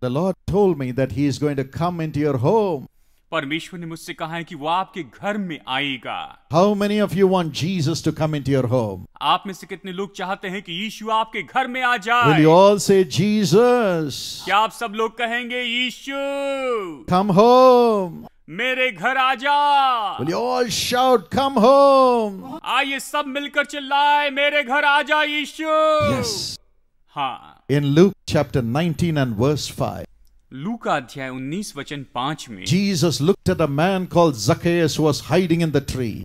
The Lord told me that he is going to come into your home. परमेश्वर ने मुझसे कहा है कि वो आपके घर में आएगा how many of you want Jesus to come into your home आप में से कितने लोग चाहते हैं कि यीशु आपके घर में आ जाए Will you all say Jesus? क्या आप सब लोग कहेंगे यीशु कम होम मेरे घर आ जा Will you all shout, come home? आइए सब मिलकर चिल्लाए मेरे घर आ जा यीशु yes. हाँ In Luke chapter 19 and verse 5. Jesus looked at a man called Zacchaeus who was hiding in the tree.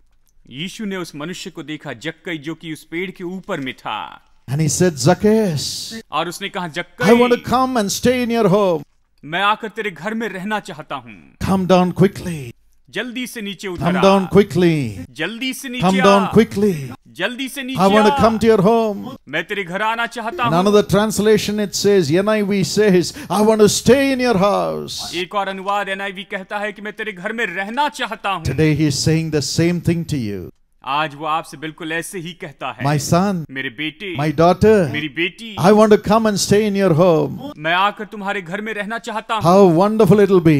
And he said Zacchaeus. I want to come and stay in your home. Come down quickly. जल्दी से नीचे उतर आ down quickly जल्दी से नीचे आ down quickly जल्दी से नीचे आ I want to come to your home मैं तेरे घर आना चाहता हूँ. Another translation it says NIV says I want to stay in your house एक और अनुवाद एनआईवी कहता है कि मैं तेरे घर में रहना चाहता हूं today he is saying the same thing to you आज वो आपसे बिल्कुल ऐसे ही कहता है माई सन मेरे बेटे माई डॉटर मेरी बेटी I want to come and stay in your home मैं आकर तुम्हारे घर में रहना चाहता हूँ how wonderful it will be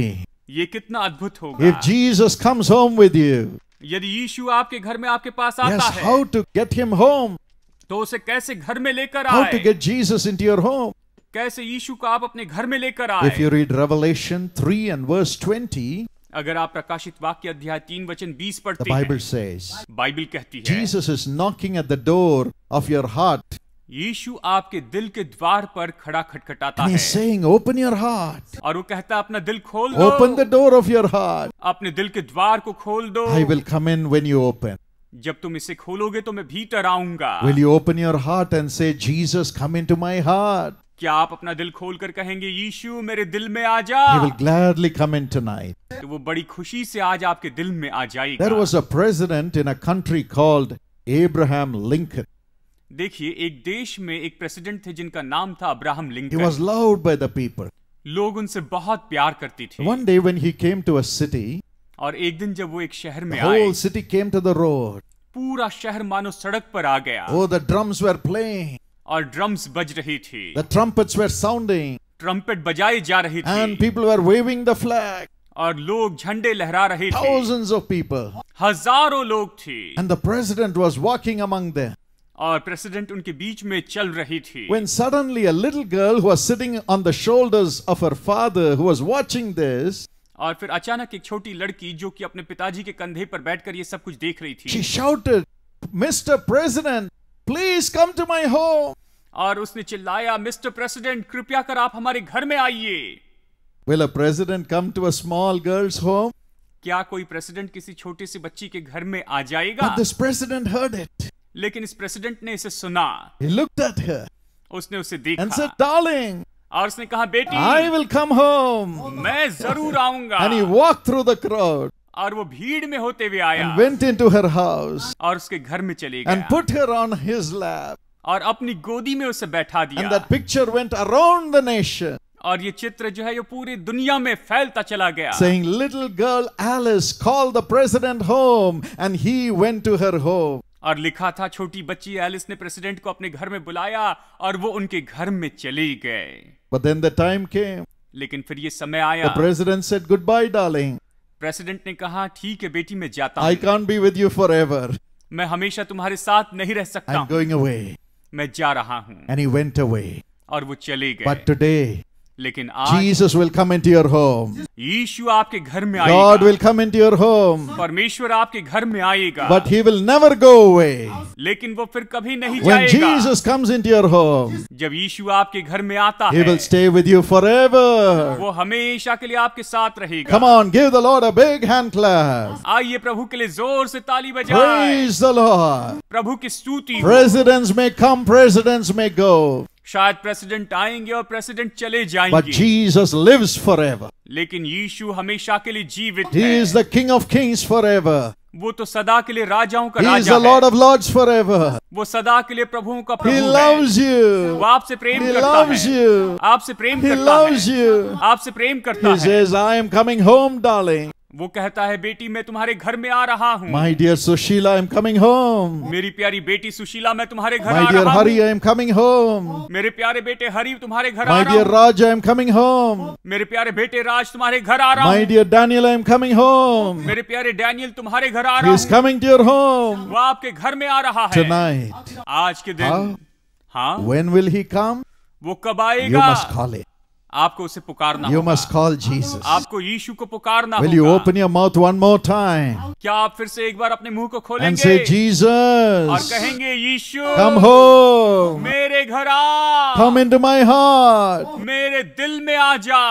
ये कितना अद्भुत होगा if Jesus comes home with you यदि यीशु आपके घर में आपके पास आता yes, है how to get him home तो उसे कैसे घर में लेकर आए how to get Jesus into your home कैसे यीशु को आप अपने घर में लेकर आए if you read Revelation 3 and verse 20 अगर आप प्रकाशित वाक्य अध्याय तीन वचन बीस पढ़ते हैं बाइबल बाइबल कहती है Jesus is knocking at the door of your heart यीशु आपके दिल के द्वार पर खड़ा खटखटाता है saying, Open your heart. और वो कहता अपना दिल खोल दो Open the door of your heart. अपने दिल के द्वार को खोल दो I will come in when you open. जब तुम इसे खोलोगे तो मैं भीतर आऊंगा Will you open your heart and say, Jesus, come into my heart? क्या आप अपना दिल खोल कर कहेंगे यीशु मेरे दिल में आ जा He will gladly come in tonight. तो वो बड़ी खुशी से आज आपके दिल में आ जाएगा There was a president in a country called Abraham Lincoln. देखिए एक देश में एक प्रेसिडेंट थे जिनका नाम था Abraham Lincoln he loved by the people लोग उनसे बहुत प्यार करती थी one day when he came to a city और एक दिन जब वो एक शहर में आए city came to the road पूरा शहर मानो सड़क पर आ गया oh the drums were playing और ड्रम्स बज रही थी the trumpets were sounding trumpet बजाई जा रही थी and people were waving the flag और लोग झंडे लहरा रहे थे थाउजेंड्स ऑफ पीपल हजारों लोग थे and the president was walking among them और प्रेसिडेंट उनके बीच में चल रही थी when suddenly little girl who sitting on the shoulders of her father who was watching this और फिर अचानक एक छोटी लड़की जो कि अपने पिताजी के कंधे पर बैठकर ये सब कुछ देख रही थी shouted mister president please come to my home और उसने चिल्लाया मिस्टर प्रेसिडेंट कृपया कर आप हमारे घर में आइए will a president come to a small girl's home क्या कोई प्रेसिडेंट किसी छोटे से बच्ची के घर में आ जाएगा दिस प्रेसिडेंट हर्ड इट लेकिन इस प्रेसिडेंट ने इसे सुना He उसने उसे देखा और उसने कहा बेटी आई विल कम होम मैं जरूर आऊंगा थ्रू द क्राउड और वो भीड़ में होते हुए आया went into her house और उसके घर में चले गया और अपनी गोदी में उसे बैठा दिया and picture went around the nation और ये चित्र जो है ये पूरी दुनिया में फैलता चला गया saying little girl Alice call the president home and he went to her home और लिखा था छोटी बच्ची एलिस ने प्रेसिडेंट को अपने घर में बुलाया और वो उनके घर में चली गए लेकिन फिर ये समय आया प्रेसिडेंट से गुड बाई डार्लिंग प्रेसिडेंट ने कहा ठीक है बेटी मैं जाता हूं I can't be with you forever मैं हमेशा तुम्हारे साथ नहीं रह सकता गोइंग मैं जा रहा हूं एंड अवे और वो चले गए बट टुडे लेकिन Jesus will come to your home यीशु आपके घर में आएगा God will come to your home परमेश्वर आपके घर में आएगा but he will never go away लेकिन वो फिर कभी नहीं When जाएगा Jesus comes to your home जब यीशु आपके घर में आता he है will stay with you forever वो हमेशा के लिए आपके साथ रहेगा come on give the Lord a big hand clap आइए प्रभु के लिए जोर से ताली बजाएं प्रेज द लॉर्ड प्रभु की स्तुति प्रेसिडेंट्स मे कम प्रेसिडेंट्स मे गो शायद प्रेसिडेंट आएंगे और प्रेसिडेंट चले जाएंगे But Jesus lives forever. लेकिन यीशु हमेशा के लिए जीवित He है is the King of Kings forever. वो तो सदा के लिए राजाओं का He is the Lord है of Lords forever. वो सदा के लिए प्रभुओं का प्रभु He loves you. वो आपसे प्रेम He करता loves है you. आपसे प्रेम He करता loves है you. आपसे प्रेम करता He है says, I am coming home, darling. वो कहता है बेटी मैं तुम्हारे घर में आ रहा हूँ my dear Sushila I am coming home मेरी प्यारी बेटी सुशीला मैं तुम्हारे घर My आ रहा Hari I am coming home मेरे प्यारे बेटे हरी तुम्हारे घर आ My रहा dear हूँ Raj, I am coming home. मेरे प्यारे बेटे राज तुम्हारे घर आ रहा My dear Daniel I am coming home मेरे प्यारे डैनियल तुम्हारे घर आ रहा कमिंग हूँ coming to वो आपके घर में आ रहा है tonight. आज के दिन हाँ वेन विल ही कम वो कब You आएगा must call it. आपको उसे पुकारना यू मस्ट कॉल जीसस आपको यीशु को पुकारना will you open your mouth one more time क्या आप फिर से एक बार अपने मुंह को खोलेंगे एंड से जीसस और कहेंगे यीशु कम हो मेरे घर आ कम इनटू माय हार्ट मेरे दिल में आ जा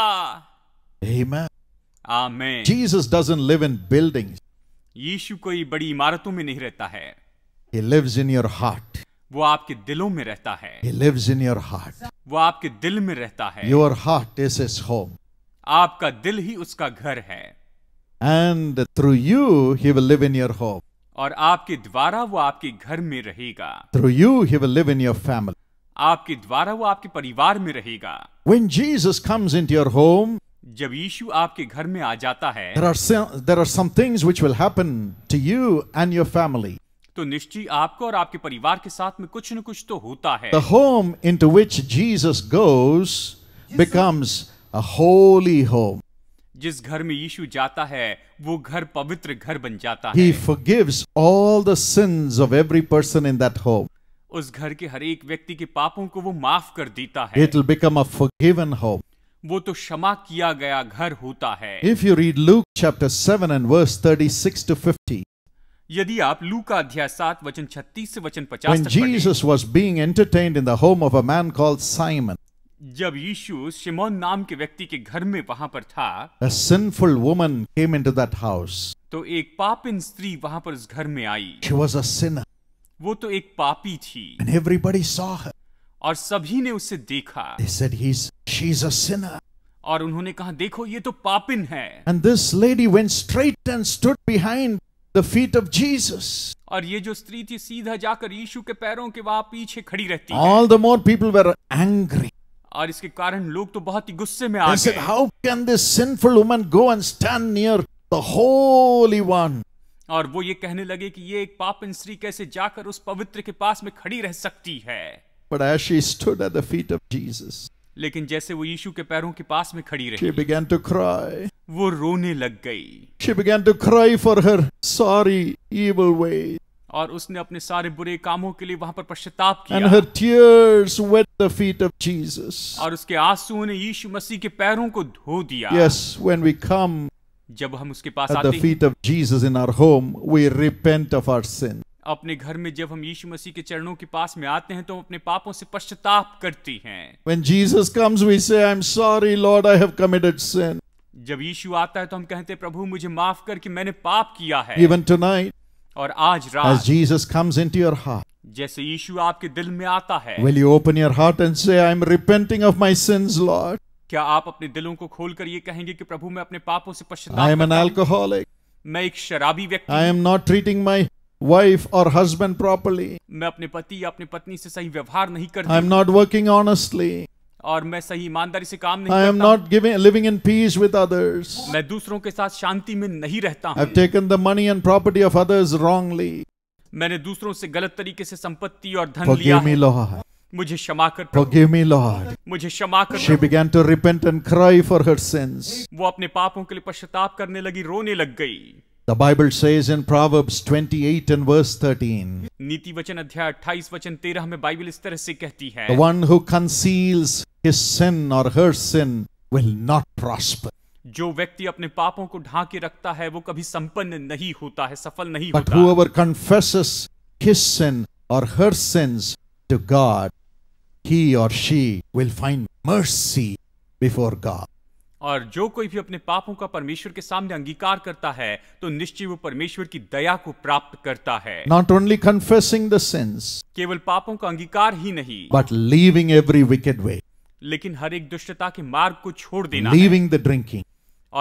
amen amen Jesus doesn't live in buildings यीशु कोई बड़ी इमारतों में नहीं रहता है he lives in your heart वो आपके दिलों में रहता है He lives in your heart. वो आपके दिल में रहता है Your heart is his home. आपका दिल ही उसका घर है And through you, he will live in your home. और आपके द्वारा वो आपके घर में रहेगा Through you, he will live in your family. आपके द्वारा वो आपके परिवार में रहेगा When Jesus comes into your home, जब यीशु आपके घर में आ जाता है there are some, there are some things which will happen to you and your family. तो निश्चित आपको और आपके परिवार के साथ में कुछ न कुछ तो होता है home into which Jesus goes becomes holy home जिस घर में यीशु जाता है वो घर पवित्र घर बन जाता है he forgives all the sins of every person in that home उस घर के हर एक व्यक्ति के पापों को वो माफ कर देता है it will become a forgiven home वो तो क्षमा किया गया घर होता है if you read Luke chapter 7 and verse 36 to 50 यदि आप लू का अध्याय सात वचन छत्तीस से वचन पचास Jesus was being entertained in the home of a man called Simon जब यीशु शिमोन नाम के व्यक्ति के घर में वहां पर था a woman came into that house तो एक पापिन स्त्री वहां पर उस घर में आई शी वाज अ सिनर वो तो एक पापी थी एंड एवरीबॉडी सॉ हर और सभी ने उसे देखा और उन्होंने कहा देखो ये तो पापिन है and this lady went straight and stood behind the feet of Jesus. और ये जो स्त्री थी सीधा जाकर यीशु के पैरों के वहां पीछे खड़ी रहती All the more people were angry. और इसके कारण लोग तो बहुत ही गुस्से में आ They said, गए how can this sinful woman go and stand near the Holy One? और वो ये कहने लगे कि ये एक पापन स्त्री कैसे जाकर उस पवित्र के पास में खड़ी रह सकती है But as she stood at the feet of Jesus, लेकिन जैसे वो यीशु के पैरों के पास में खड़ी रही बिगैन टू क्राई वो रोने लग गई she began to cry for her sorry और उसने अपने सारे बुरे कामों के लिए वहां पर पश्चाताप किया और उसके आंसू ने यीशु मसीह के पैरों को धो दिया यस वेन वी कम जब हम उसके पास आते हैं the feet of Jesus in our home we repent of our sins अपने घर में जब हम यीशु मसीह के चरणों के पास में आते हैं तो हम अपने पापों से पश्चाताप करती हैं When Jesus comes we say I'm sorry Lord I have committed sin जब यीशु आता है तो हम कहते हैं प्रभु मुझे माफ कर कि मैंने पाप किया है Even tonight और आज रात As Jesus comes into your heart जैसे यीशु आपके दिल में आता है Will you open your heart and say I'm repenting of my sins Lord क्या आप अपने दिलों को खोलकर ये कहेंगे कि प्रभु मैं अपने पापों से पश्चाताप I am an alcoholic. मैं एक शराबी व्यक्ति I am not treating my wife or husband properly. मैं अपने पति या अपनी पत्नी से सही व्यवहार नहीं करती. I am not working honestly. और मैं सही ईमानदारी से काम नहीं करता. I am not giving living in peace with others. मैं दूसरों के साथ शांति में नहीं रहता हूँ. I have taken the money and property of others wrongly. मैंने दूसरों से गलत तरीके से संपत्ति और धन लिया Forgive me, Lord. मुझे क्षमा कर Forgive me, Lord. मुझे क्षमा कर She began to repent and cry for her sins. वो अपने पापों के लिए पश्चाताप करने लगी रोने लग गई The Bible says in Proverbs 28 and verse 13. नीति वचन अध्याय 28 वचन 13 में बाइबल इस तरह से कहती है The one who conceals his sin or her sin will not prosper. जो व्यक्ति अपने पापों को ढांके रखता है वो कभी संपन्न नहीं होता है सफल नहीं होता. But whoever confesses his sin or her sins to God he or she will find mercy before God. और जो कोई भी अपने पापों का परमेश्वर के सामने अंगीकार करता है तो निश्चय वो परमेश्वर की दया को प्राप्त करता है not only confessing the sins केवल पापों का अंगीकार ही नहीं but leaving every wicked way लेकिन हर एक दुष्टता के मार्ग को छोड़ देना लीविंग द ड्रिंकिंग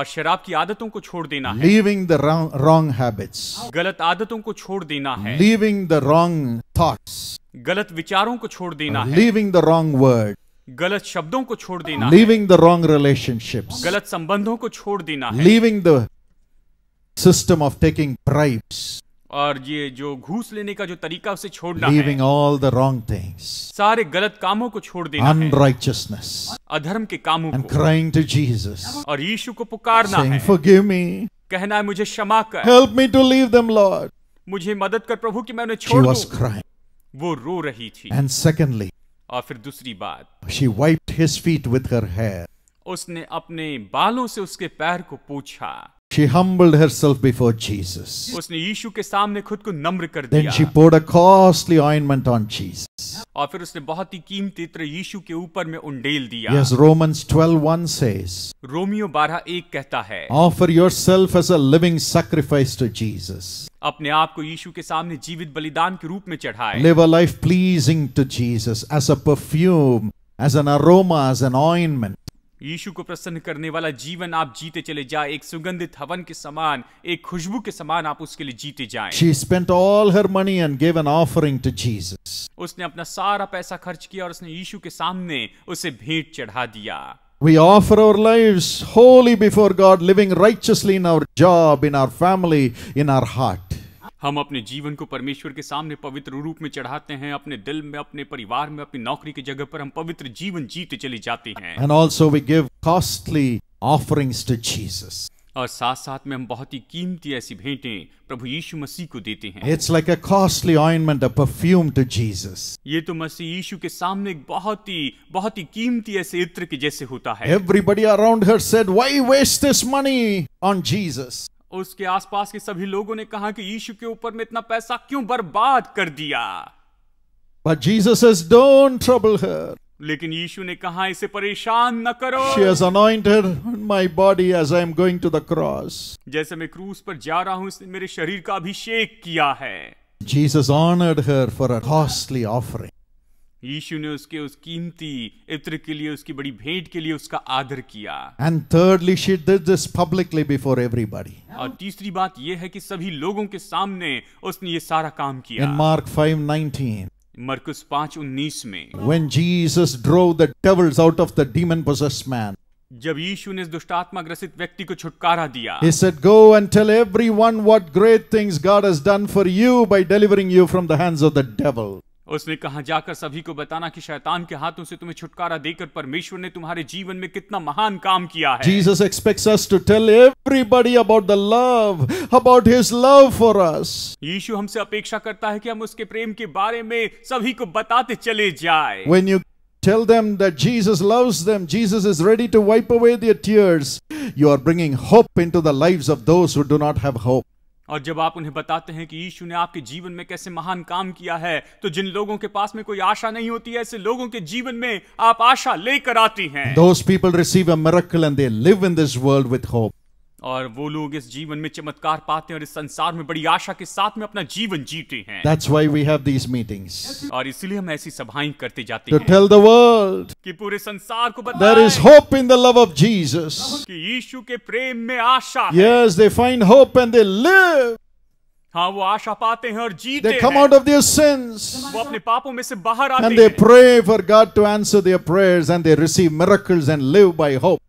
और शराब की आदतों को छोड़ देना है लीविंग द रॉन्ग हैबिट्स गलत आदतों को छोड़ देना है लीविंग द रॉन्ग थॉट्स गलत विचारों को छोड़ देना है लीविंग द रॉन्ग वर्ड गलत शब्दों को छोड़ देना लिविंग द रॉन्ग रिलेशनशिप गलत संबंधों को छोड़ देना living the system of taking bribes और ये जो घूस लेने का जो तरीका उसे छोड़ना Leaving है all the wrong things. सारे गलत कामों को छोड़ देना Unrighteousness. है अधर्म के कामों And को crying to Jesus. और यीशु को पुकारना Saying, है Forgive me. कहना है मुझे क्षमा कर Help me to leave them, Lord. मुझे मदद कर प्रभु कि मैं उन्हें छोड़ दूं। वो रो रही थी एंड सेकेंडली और फिर दूसरी बात She wiped his feet with her hair. उसने अपने बालों से उसके पैर को पूछा She humbled herself before Jesus. उसने यीशु के सामने खुद को नम्र कर दिया. Then she poured a costly ointment on Jesus. और फिर उसने बहुत ही कीमती इत्र यीशु के ऊपर में उंडेल दिया. Yes, Romans 12:1 says. रोमियो 12:1 कहता है. Offer yourself as a living sacrifice to Jesus. अपने आप को यीशु के सामने जीवित बलिदान के रूप में चढ़ाए. Live a life pleasing to Jesus as a perfume, as an aroma, as an ointment. यीशु को प्रसन्न करने वाला जीवन आप जीते चले जाए एक सुगंधित हवन के समान एक खुशबू के समान आप उसके लिए जीते जाएं she spent all her money and gave an offering to jesus उसने अपना सारा पैसा खर्च किया और उसने यीशु के सामने उसे भेंट चढ़ा दिया We offer our lives wholly before God, living righteously in our job, in our family, in our heart. हम अपने जीवन को परमेश्वर के सामने पवित्र रूप में चढ़ाते हैं अपने दिल में अपने परिवार में अपनी नौकरी की जगह पर हम पवित्र जीवन जीते चले जाते हैं and also we give costly offerings to Jesus और साथ साथ में हम बहुत ही कीमती ऐसी भेंटें प्रभु यीशु मसीह को देते हैं it's like a costly ointment a perfume to Jesus ये तो मसीह यीशु के सामने एक बहुत ही बहुत ही कीमती ऐसे इत्र के जैसे होता है everybody around her said why waste this money on Jesus और उसके आसपास के सभी लोगों ने कहा कि यीशु के ऊपर में इतना पैसा क्यों बर्बाद कर दिया But Jesus says, don't trouble her. लेकिन यीशु ने कहा इसे परेशान न करो She has anointed my body as I am going to the cross. जैसे मैं क्रूस पर जा रहा हूं इसने मेरे शरीर का अभिषेक किया है Jesus honored her for a costly offering. यीशु ने उसके उस कीमती इत्र के लिए उसकी बड़ी भेंट के लिए उसका आदर किया and thirdly she did this publicly before everybody और तीसरी बात यह है कि सभी लोगों के सामने उसने ये सारा काम किया इन मार्क 5:19 मरकुस 5:19 में when Jesus drove the devils out of the demon possessed man जब यीशु ने इस दुष्टात्मा ग्रसित व्यक्ति को छुटकारा दिया He said, Go and tell everyone what great things God has done for you by delivering you from the hands of the devil. उसने कहा जाकर सभी को बताना कि शैतान के हाथों से तुम्हें छुटकारा देकर परमेश्वर ने तुम्हारे जीवन में कितना महान काम किया है Jesus expects us to tell everybody about the love about his love for us यीशु हमसे अपेक्षा करता है कि हम उसके प्रेम के बारे में सभी को बताते चले जाए when you Tell them that Jesus loves them. Jesus is ready to wipe away their tears. You are bringing hope into the lives of those who do not have hope. और जब आप उन्हें बताते हैं कि यीशु ने आपके जीवन में कैसे महान काम किया है तो जिन लोगों के पास में कोई आशा नहीं होती है ऐसे लोगों के जीवन में आप आशा लेकर आती हैं। Those people receive a miracle and they live in this world with hope. और वो लोग इस जीवन में चमत्कार पाते हैं और इस संसार में बड़ी आशा के साथ में अपना जीवन जीते हैं That's why we have these meetings. और इसलिए हम ऐसी सभाएं करते जाते to हैं tell the world, कि पूरे संसार को बताएं There is hope in the love of Jesus. कि यीशु के प्रेम में आशा Yes, they find hope and they live. हाँ वो आशा पाते हैं और जीते they come हैं। out of their sins वो अपने पापों में से बाहर आते and they हैं। pray for God to answer their prayers and they receive miracles and live by hope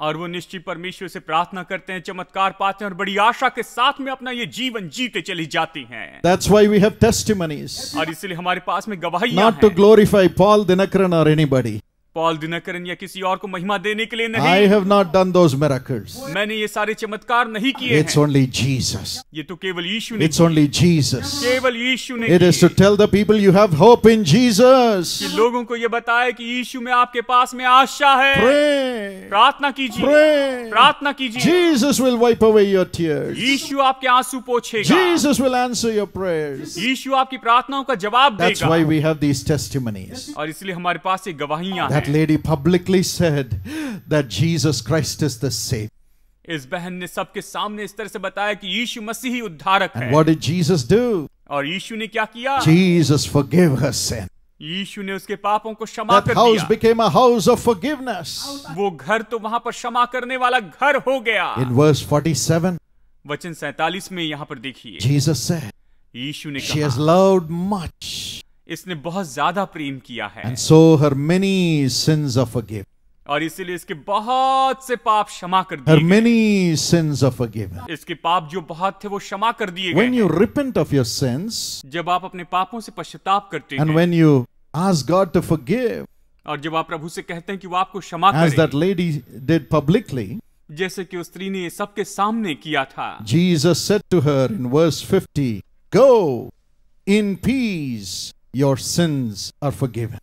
और वो निश्चित परमेश्वर से प्रार्थना करते हैं चमत्कार पाते हैं और बड़ी आशा के साथ में अपना ये जीवन जीते चली जाती हैं That's why we have testimonies. और इसलिए हमारे पास में गवाही Not to glorify Paul Dinakaran or anybody. Paul Dinakaran या किसी और को महिमा देने के लिए नहीं I have not done those miracles मैंने ये सारे चमत्कार नहीं किए इट्स ओनली जीसस ये तो केवल यीशु ने इट्स ओनली जीसस केवल यीशु ने it is to tell the people you have hope in Jesus कि लोगों को ये बताए कि यीशु में आपके पास में आशा है प्रार्थना कीजिए प्रार्थना कीजिए Jesus will wipe away your tears यीशु आपके आंसू पोंछेगा Jesus will answer your prayers यीशु आपकी प्रार्थनाओं का जवाब देगा that's why we have these testimonies और इसलिए हमारे पास ये गवाहियां हैं that lady publicly said that Jesus Christ is the Savior. इस बहन ने सबके सामने इस तरह से बताया कि यीशु मसीह ही उद्धारक है। what did Jesus do? और यीशु ने क्या किया? Jesus forgave her sin. यीशु ने उसके पापों को क्षमा कर दिया। house became a house of forgiveness. वो घर तो वहां पर क्षमा करने वाला घर हो गया। In verse 47. वचन 47 में यहाँ पर देखिए। Jesus said. यीशु ने कहा। She has loved much. इसने बहुत ज्यादा प्रेम किया है so her many sins of a give और इसीलिए इसके बहुत से पाप क्षमा कर दिए many sins of a give इसके पाप जो बहुत थे वो क्षमा कर दिए when you repent of your sins जब आप अपने पापों से पश्चाताप करते हैं and when you ask God to forgive और जब आप प्रभु से कहते हैं कि वो आपको क्षमा करे as that lady did publicly जैसे कि उस स्त्री ने सबके सामने किया था Jesus said to her in verse 50 go in peace your sins are forgiven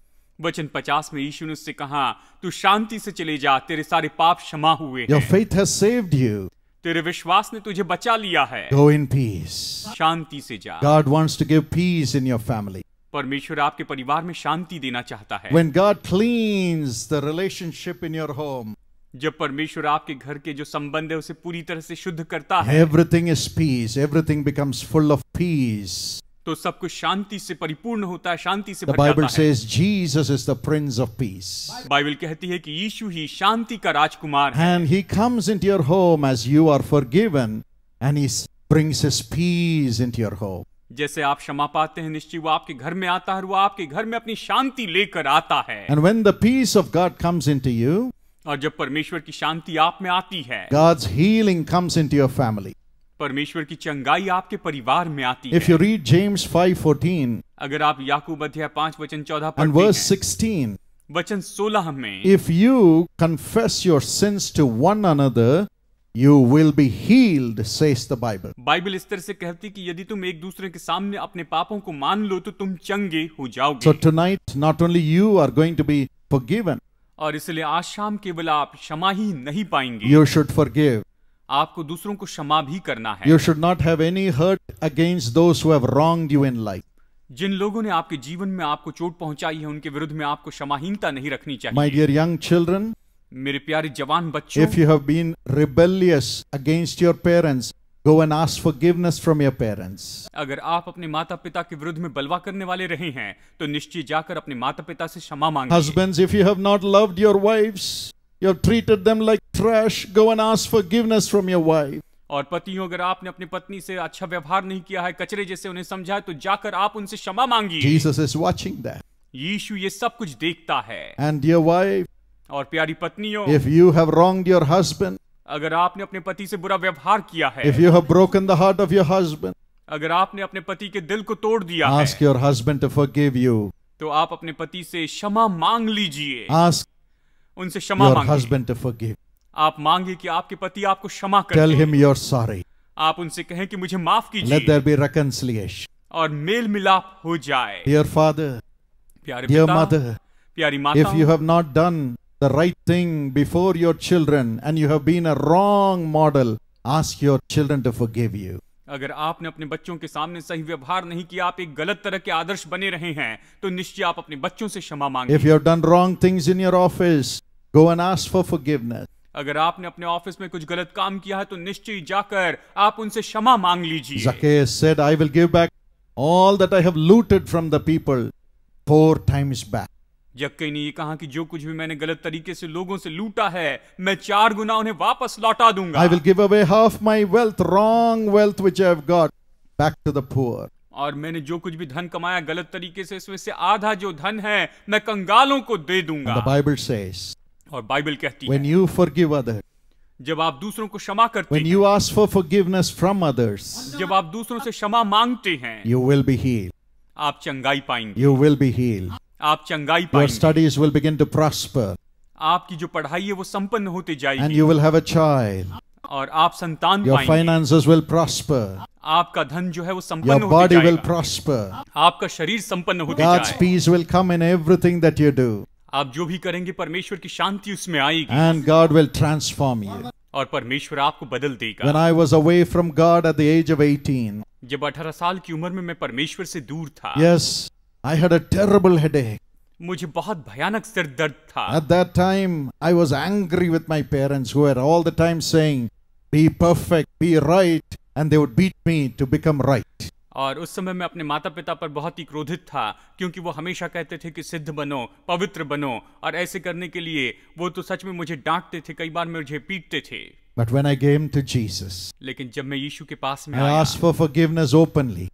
वचन पचास में यीशु ने उससे कहा तू शांति से चले जा तेरे सारे पाप क्षमा हुए your faith has saved you तेरे विश्वास ने तुझे बचा लिया है गो इन पीस शांति से जा God wants to give peace in your family परमेश्वर आपके परिवार में शांति देना चाहता है when God cleanses the relationship in your home जब परमेश्वर आपके घर के जो संबंध है उसे पूरी तरह से शुद्ध करता है everything is peace everything becomes full of peace तो सब कुछ शांति से परिपूर्ण होता है शांति से Bible Bible says Jesus is Bible कहती है कि यीशु ही शांति का राजकुमार है he comes in into home as you are forgiven and he brings his peace in your home जैसे आप क्षमा पाते हैं निश्चित वो आपके घर में आता है वो आपके घर में अपनी शांति लेकर आता है and when the peace of God comes into you और जब परमेश्वर की शांति आप में आती है God's healing comes into your family परमेश्वर की चंगाई आपके परिवार में आती है इफ यू रीड जेम्स 5:14 अगर आप याकूब अध्याय 5 वचन 14 पढ़ते हैं वर्स 16 वचन 16 में if you confess your sins to one another you will be healed says the Bible Bible इस तरह से कहती कि यदि तुम एक दूसरे के सामने अपने पापों को मान लो तो तुम चंगे हो जाओगे so tonight not only you are going to be forgiven और इसलिए आज शाम केवल आप क्षमा ही नहीं पाएंगे यू शुड फॉरगिव आपको दूसरों को क्षमा भी करना है you should not have any hurt against those who have wronged you in life जिन लोगों ने आपके जीवन में आपको चोट पहुंचाई है उनके विरुद्ध में आपको क्षमाहीनता नहीं रखनी चाहिए माय डियर यंग चिल्ड्रन मेरे प्यारे जवान बच्चों if you have been rebellious against your parents go and ask forgiveness from your parents अगर आप अपने माता पिता के विरुद्ध में बलवा करने वाले रहे हैं तो निश्चय जाकर अपने माता पिता से क्षमा मांगिए. Husbands if you have not loved your wives, You have treated them like trash. Go and ask forgiveness from your wife. और पतियों अगर आपने अपनी पत्नी से अच्छा व्यवहार नहीं किया है कचरे जैसे उन्हें समझाए तो जाकर आप उनसे क्षमा मांगिए Jesus is watching that. यीशु ये सब कुछ देखता है And dear wife, और प्यारी पत्नियों if you have wronged your husband, अगर आपने अपने पति से बुरा व्यवहार किया है if you have broken the heart of your husband, अगर आपने अपने पति के दिल को तोड़ दिया ask है your husband to forgive तो आप अपने पति से क्षमा मांग लीजिए ask उनसे क्षमा मांगे आप मांगे कि आपके पति आपको क्षमा कर टेल हिम योर सॉरी आप उनसे कहें कि मुझे माफ कीजिए लेट देयर बी रिकंसिलिएशन और मेल मिलाप हो जाए डियर फादर प्यारे डियर मदर प्यारी माता if you have not done the right thing before your children and you have been a wrong model ask your children to forgive you अगर आपने अपने बच्चों के सामने सही व्यवहार नहीं किया आप एक गलत तरह के आदर्श बने रहे हैं तो निश्चय आप अपने बच्चों से क्षमा मांगे if you have done wrong things in your office Go and ask for forgiveness. अगर आपने अपने ऑफिस में कुछ गलत काम किया है तो निश्चय जाकर आप उनसे क्षमा मांग लीजिए Zacchaeus said, I will give back all that I have looted from the people four times back. जक्के ने ये कहा कि जो कुछ भी मैंने गलत तरीके से लोगों से लूटा है मैं चार गुना उन्हें वापस लौटा दूंगा I will give away half my wealth wrong wealth which I have got back to the poor और मैंने जो कुछ भी धन कमाया गलत तरीके से इसमें से आधा जो धन है मैं कंगालों को दे दूंगा बाइबल सेज और बाइबल कहती When है यू फॉर अदर जब आप दूसरों को क्षमा करते When you ask for forgiveness from others, जब आप दूसरों से क्षमा मांगते हैं यू विल बी हील आप चंगाई पाएंगे यू विल बी हील आप चंगाई पाएंगे studies will begin to prosper आपकी जो पढ़ाई है वो संपन्न होते जाएगी and you will have a child और आप संतान Your finances will prosper. आपका धन जो है वो संपन्न Your body will prosper. आपका शरीर संपन्न होते जाएगा God's peace will come in everything that you do. आप जो भी करेंगे परमेश्वर की शांति उसमें आएगी and God will transform you और परमेश्वर आपको बदल देगा when I was away from God at the age of 18 जब 18 साल की उम्र में मैं परमेश्वर से दूर था yes I had a terrible headache मुझे बहुत भयानक सिर दर्द था at that time I was angry with my parents who were all the time saying be perfect be right and they would beat me to become right और उस समय मैं अपने माता पिता पर बहुत ही क्रोधित था क्योंकि वो हमेशा कहते थे कि सिद्ध बनो पवित्र बनो और ऐसे करने के लिए वो तो सच में मुझे डांटते थे कई बार मुझे पीटते थे But when I came to Jesus, लेकिन जब मैं यीशु के पास में आया, I asked for forgiveness openly.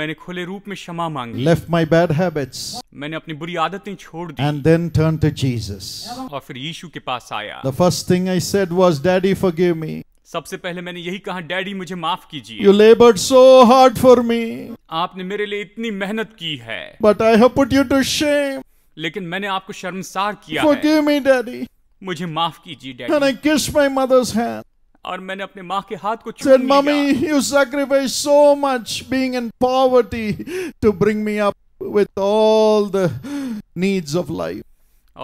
मैंने खुले रूप में क्षमा मांगी Left my bad habits. मैंने अपनी बुरी आदतें छोड़ दी And then turned to Jesus. और फिर यीशु के पास आया The first thing I said was, Daddy, forgive me. सबसे पहले मैंने यही कहा डैडी मुझे माफ कीजिए you labour so hard for me आपने मेरे लिए इतनी मेहनत की है but I have put you to shame लेकिन मैंने आपको शर्मसार किया Forgive मी डैडी मुझे माफ कीजिए डैडी एंड आई किस माय मदर्स हैंड और मैंने अपने माँ के हाथ को छू लिया mummy you sacrifice so much being in poverty to bring me up with all the needs of life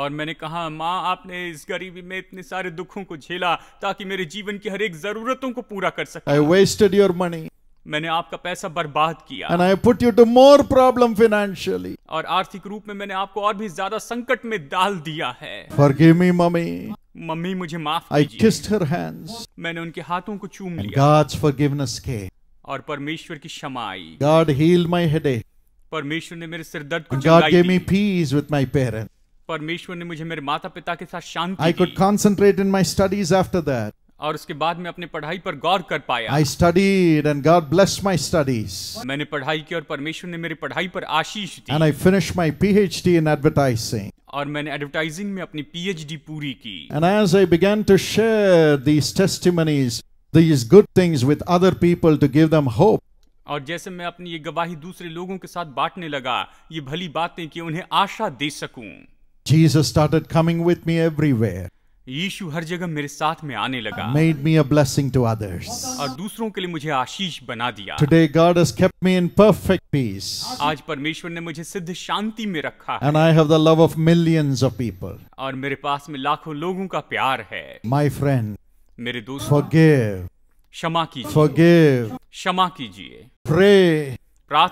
और मैंने कहा माँ आपने इस गरीबी में इतने सारे दुखों को झेला ताकि मेरे जीवन की हर एक जरूरतों को पूरा कर सके आई वेस्टेड योर मनी मैंने आपका पैसा बर्बाद किया and I put you to more problem financially और आर्थिक रूप में मैंने आपको और भी ज्यादा संकट में डाल दिया है फॉरगिव मी मम्मी मम्मी मुझे माफ कीजिए आई किस्ड हर हैंड्स मैंने उनके हाथों को चूम लिया गॉड्स फॉरगिवनेस के और परमेश्वर की क्षमा I God heal my headache परमेश्वर ने मेरे सिर दर्द को God give me peace with my parents परमेश्वर ने मुझे मेरे माता पिता के साथ शांति I could concentrate in my studies after that और उसके बाद मैं अपने पढ़ाई पर गौर कर पाया I studied and God bless my studies मैंने पढ़ाई की और परमेश्वर ने मेरी पढ़ाई पर आशीष दी and I finish my P H D in advertising और मैंने एडवर्टाइजिंग में अपनी पी एच डी पूरी की and as I began to share these testimonies these good things with other people to give them hope और जैसे मैं अपनी ये गवाही दूसरे लोगों के साथ बांटने लगा ये भली बातें कि उन्हें आशा दे सकूं Jesus started coming with me everywhere. यीशु हर जगह मेरे साथ में आने लगा made me a blessing to others. और दूसरों के लिए मुझे आशीष बना दिया Today God has kept me in perfect peace. आज परमेश्वर ने मुझे सिद्ध शांति में रखा And I have the love of millions of people. और मेरे पास में लाखों लोगों का प्यार है My friend, मेरे दोस्त forgive, क्षमा कीजिए forgive, क्षमा कीजिए pray,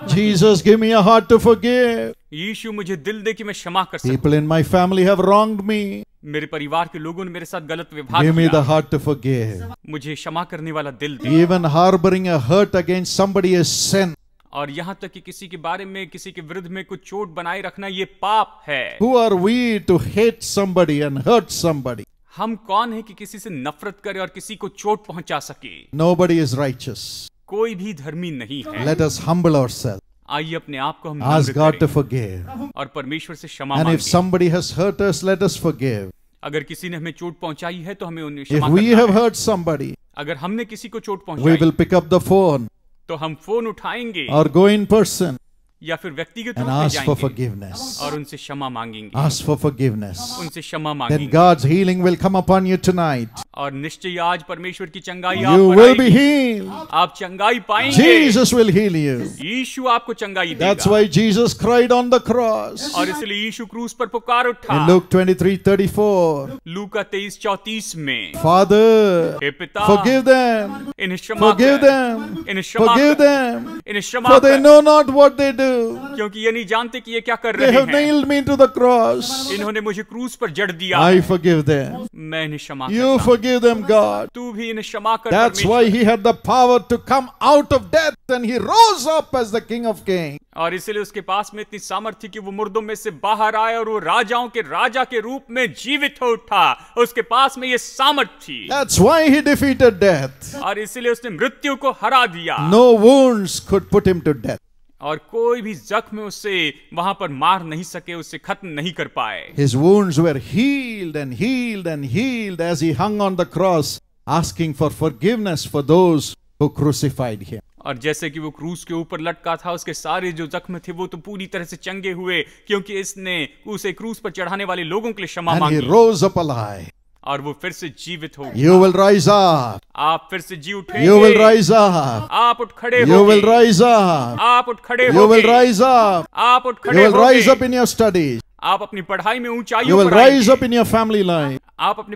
Jesus give me a heart to forgive यीशु मुझे दिल दे कि मैं क्षमा कर सकूं People in my family have wronged me मेरे परिवार के लोगों ने मेरे साथ गलत व्यवहार किया. Give me the heart to forgive मुझे क्षमा करने वाला दिल दे Even harboring a hurt against somebody is sin और यहाँ तक कि किसी के बारे में किसी के विरुद्ध में कुछ चोट बनाए रखना ये पाप है Who are we to hate somebody and hurt somebody? हम कौन है कि किसी से नफरत करें और किसी को चोट पहुंचा सके Nobody is righteous. कोई भी धर्मी नहीं है let us humble our self आइए अपने आप को हम आज गॉड टू फॉरगिव और परमेश्वर से क्षमा and if somebody has hurt us let us forgive अगर किसी ने हमें चोट पहुंचाई है तो हमें उन्हें क्षमा करना है वी हैव हर्ट समबडी अगर हमने किसी को चोट पहुंचाई we will pick up the phone तो हम फोन उठाएंगे और गो इन पर्सन या फिर व्यक्तिगत and ask for forgiveness और उनसे क्षमा मांगेंगे ask for forgiveness उनसे क्षमा मांगेंगे then God's healing will come upon you tonight और निश्चय आज परमेश्वर की चंगाई you आप will be healed आप चंगाई पाएंगे Jesus will heal you यीशु आपको चंगाई देगा that's why Jesus cried on the cross और इसलिए यीशु क्रूस पर पुकार उठा in Luke 23:34 लूका 23:34 में Father forgive them इन्हें क्षमा forgive them इन्हें क्षमा forgive them इन्हें क्षमा for they know not what they do do. क्योंकि ये नहीं जानते कि ये क्या कर They रहे have हैं। nailed me to the cross. इन्होंने मुझे क्रूज पर जड़ दिया I forgive them. मैं इन्हें क्षमा You करता हूँ। forgive them, God. तू भी इन्हें क्षमा कर That's परमेश्वर। why he had the power to come out of death and he rose up as the King of Kings. और इसलिए उसके पास में इतनी सामर्थ्य कि वो मुर्दों में से बाहर आए और वो राजाओं के राजा के रूप में जीवित हो उठा उसके पास में ये सामर्थ्य थी That's why he defeated death. और इसीलिए उसने मृत्यु को हरा दिया No wounds could put him to death. और कोई भी जख्म उसे वहां पर मार नहीं सके उसे खत्म नहीं कर पाए His wounds were healed and healed and healed as he hung on the cross asking for forgiveness for those who crucified him. और जैसे कि वो क्रूस के ऊपर लटका था उसके सारे जो जख्म थे वो तो पूरी तरह से चंगे हुए क्योंकि इसने उसे क्रूस पर चढ़ाने वाले लोगों के लिए क्षमा मांगी। और वो फिर से जीवित हो यू विल राइज आप फिर से जी उठे यू विल राइज आप उठ खड़े यू विल राइज आप उठ खड़े यू विल राइज आप उठ खड़े you will rise up in your studies You will rise up in your family आप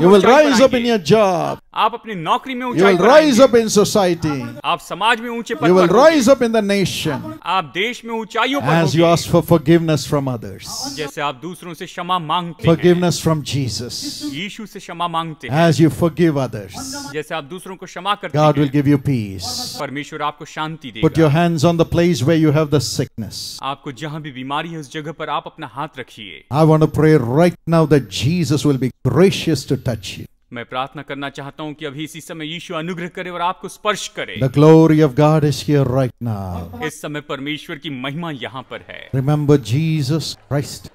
you will rise up in your job. you will rise up in society. you will rise up in the nation. As you ask for forgiveness from others. Forgiveness from Jesus. As you forgive others. God will give you peace. Put your hands on the place where you have the sickness. अपना हाथ रखिए I want pray right now that Jesus will be gracious to touch you मैं प्रार्थना करना चाहता हूं कि अभी इसी समय यीशु अनुग्रह करे और आपको स्पर्श करे the glory of God is here right now इस समय परमेश्वर की महिमा यहाँ पर है remember Jesus Christ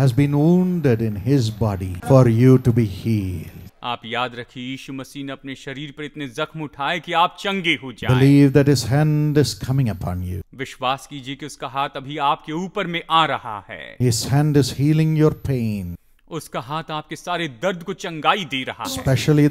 has been wounded in his body for you to be healed आप याद रखिए यीशु मसीह ने अपने शरीर पर इतने जख्म उठाए कि आप चंगे हो जाएं। विश्वास कीजिए कि उसका हाथ अभी आपके ऊपर में आ रहा है His hand is healing your pain. उसका हाथ आपके सारे दर्द को चंगाई दे रहा है स्पेशली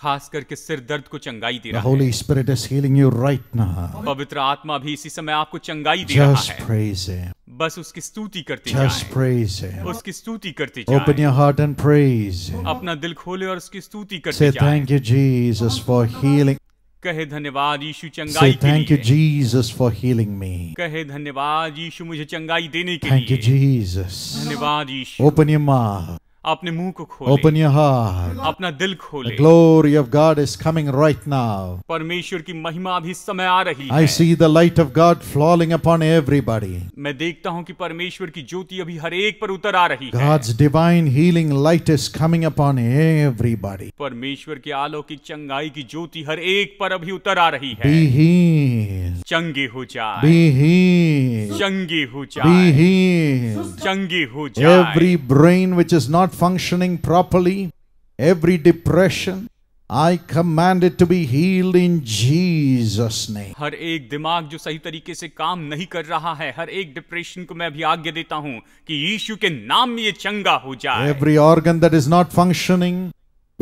खास करके सिर दर्द को चंगाई दे रहा Holy Spirit is healing you right ना पवित्र आत्मा भी इसी समय आपको चंगाई दे Just रहा है बस उसकी स्तुति करते जाए उसकी स्तुति करते जाए open your heart and praise अपना दिल खोले और उसकी स्तुति करते जाए thank you Jesus for healing कहे धन्यवाद यीशु चंगाई thank you Jesus for healing me कहे धन्यवाद यीशु मुझे चंगाई देने के लिए थैंक यू जीसस धन्यवाद यीशु ओपन योर माउथ अपने मुंह को खोले ओपन योर हार्ट अपना दिल खोले glory of God is coming right now परमेश्वर की महिमा अभी समय आ रही है I see the light of God flowing upon everybody मैं देखता हूं कि परमेश्वर की ज्योति अभी हर एक पर उतर आ रही है God's divine healing light is coming upon everybody परमेश्वर के अलौकिक चंगाई की ज्योति हर एक पर अभी उतर आ रही है बी ही चंगे हो जाए बी ही चंगे हो जाए बी ही चंगे हो जाए every brain which is not functioning properly, every depression, I command it to be healed in Jesus name. हर एक दिमाग जो सही तरीके से काम नहीं कर रहा है हर एक डिप्रेशन को मैं आज्ञा देता हूं कि यीशु के नाम में ये चंगा हो जाए Every organ that is not functioning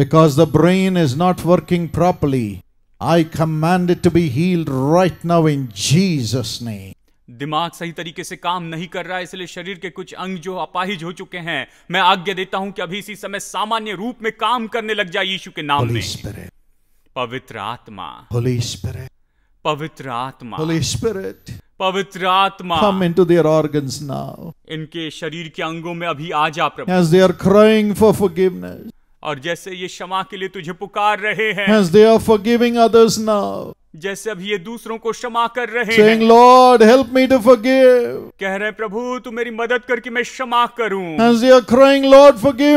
because the brain is not working properly I command it to be healed right now in Jesus name. दिमाग सही तरीके से काम नहीं कर रहा है इसलिए शरीर के कुछ अंग जो अपाहिज हो चुके हैं मैं आज्ञा देता हूं कि अभी इसी समय सामान्य रूप में काम करने लग जाए यीशु के नाम में पवित्र आत्मा पवित्र आत्मा पवित्र आत्मा come into their organs now. इनके शरीर के अंगों में अभी आ जा प्रभु As they are crying for forgiveness. और जैसे ये क्षमा के लिए तुझे पुकार रहे हैं As they are forgiving others now. जैसे अभी ये दूसरों को क्षमा कर रहे हैं Lord help me to forgive कह रहे प्रभु तू मेरी मदद करके मैं क्षमा करूँ as you are crying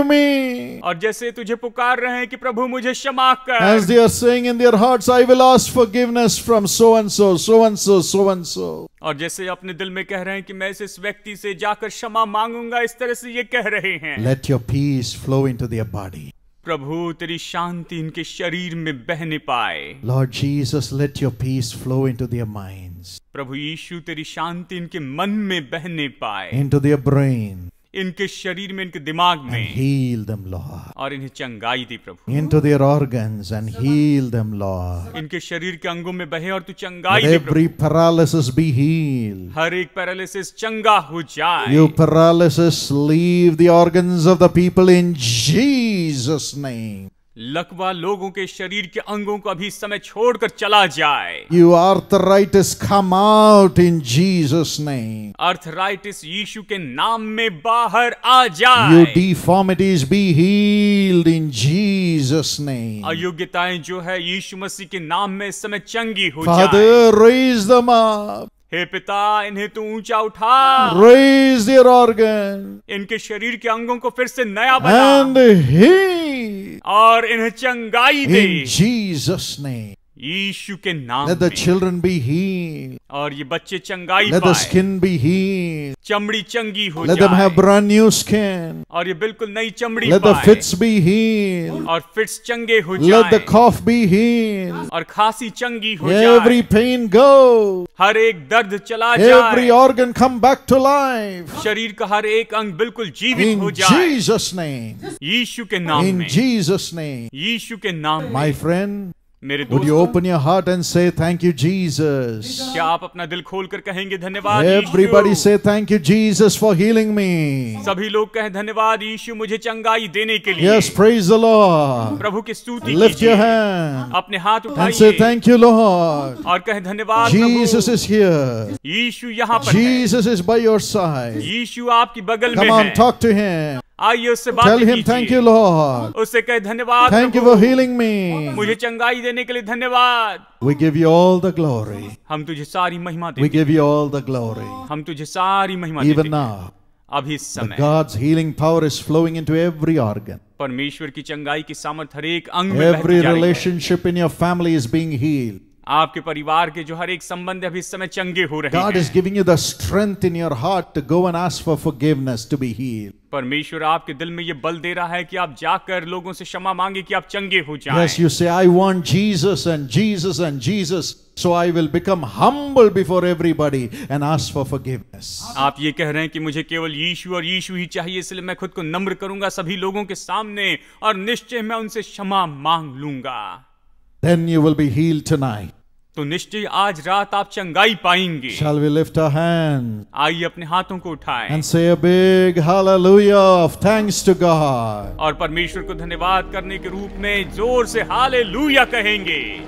me और जैसे तुझे पुकार रहे हैं कि प्रभु मुझे क्षमा कर as they are saying in their hearts I will ask forgiveness from so and so so and so so and so और जैसे अपने दिल में कह रहे हैं कि मैं इस व्यक्ति से जाकर क्षमा मांगूंगा इस तरह से ये कह रहे हैं let your peace flow into their body प्रभु तेरी शांति इनके शरीर में बहने पाए Lord Jesus let your peace flow into their minds प्रभु यीशु तेरी शांति इनके मन में बहने पाए इनटू देयर ब्रेन इनके शरीर में इनके दिमाग में हील दम लॉर्ड और इन्हें चंगाई दी प्रभु into their organs and heal them Lord इनके शरीर के अंगों में बहे और तू चंगाई दी एवरी पैरालिसिस बी हील हर एक पैरालिसिस चंगा हो जाए you paralysis leave the organs of the people in Jesus name लकवा लोगों के शरीर के अंगों को अभी समय छोड़कर चला जाए you arthritis come out in Jesus name arthritis यीशु के नाम में बाहर आ जाए you deformities be healed in Jesus name अयोग्यताएं जो है यीशु मसीह के नाम में समय चंगी हो जाए रेज देम अप हे पिता इन्हें तू ऊंचा उठा रेज योर ऑर्गन इनके शरीर के अंगों को फिर से नया बना एंड ही और इन्हें चंगाई दे जीसस नेम यीशु के नाम में चिल्ड्रन बी ही और ये बच्चे चंगाई पाए स्किन बी ही चमड़ी चंगी हो जाए हैव ब्रांड न्यू स्किन और ये बिल्कुल नई चमड़ी पाए फिट्स बी ही और चंगे हो जाए कॉफ बी ही और खांसी चंगी हो जाए एवरी पेन गो हर एक दर्द चला जाए every organ come back to life शरीर का हर एक अंग बिल्कुल जीवित In हो जाए जीसस नेम यीशु के नाम In में जीसस नेम यीशु के नाम my friend Would you open your heart and say thank you Jesus? क्या आप अपना दिल खोलकर कहेंगे धन्यवाद Everybody say thank you Jesus for healing me. सभी लोग कहें धन्यवाद मुझे चंगाई देने के लिए. Yes, praise the Lord. प्रभु की Lift your hand. अपने हाथ उठाइए. And say thank you Lord. और कहें धन्यवाद Jesus is here. यहाँ पर है. Jesus is by your side. आपकी बगल में है. Come on, talk to him. आइए उससे बात Tell him, thank you, Lord. उससे कहे धन्यवाद thank you for healing me मुझे चंगाई देने के लिए धन्यवाद We give you all the glory. हम तुझे सारी महिमा देते We give you all the glory. हम तुझे सारी महिमा देते Even now. अभी समय the God's healing power is flowing into every organ. परमेश्वर की चंगाई की सामर्थ हर एक अंग में जा है. Every relationship in your family is being healed. आपके परिवार के जो हर एक संबंध अभी समय चंगे हो रहे हैं। God is giving you the strength in your heart to go and ask for forgiveness to be healed. परमेश्वर आपके दिल में ये बल दे रहा है कि आप जाकर लोगों से क्षमा मांगे कि आप चंगे हो जाएं। Yes, you say I want Jesus and Jesus and Jesus. So I will become humble before everybody and ask for forgiveness. आप ये कह रहे हैं कि मुझे केवल यीशु और यीशु ही चाहिए इसलिए मैं खुद को नम्र करूंगा सभी लोगों के सामने और निश्चय मैं उनसे क्षमा मांग लूंगा Then you will be healed tonight. तो निश्चय आज रात आप चंगाई पाएंगे Shall we lift our hands? आइए अपने हाथों को उठाएं and say a big hallelujah of thanks to God. और परमेश्वर को धन्यवाद करने के रूप में जोर से हालेलुया कहेंगे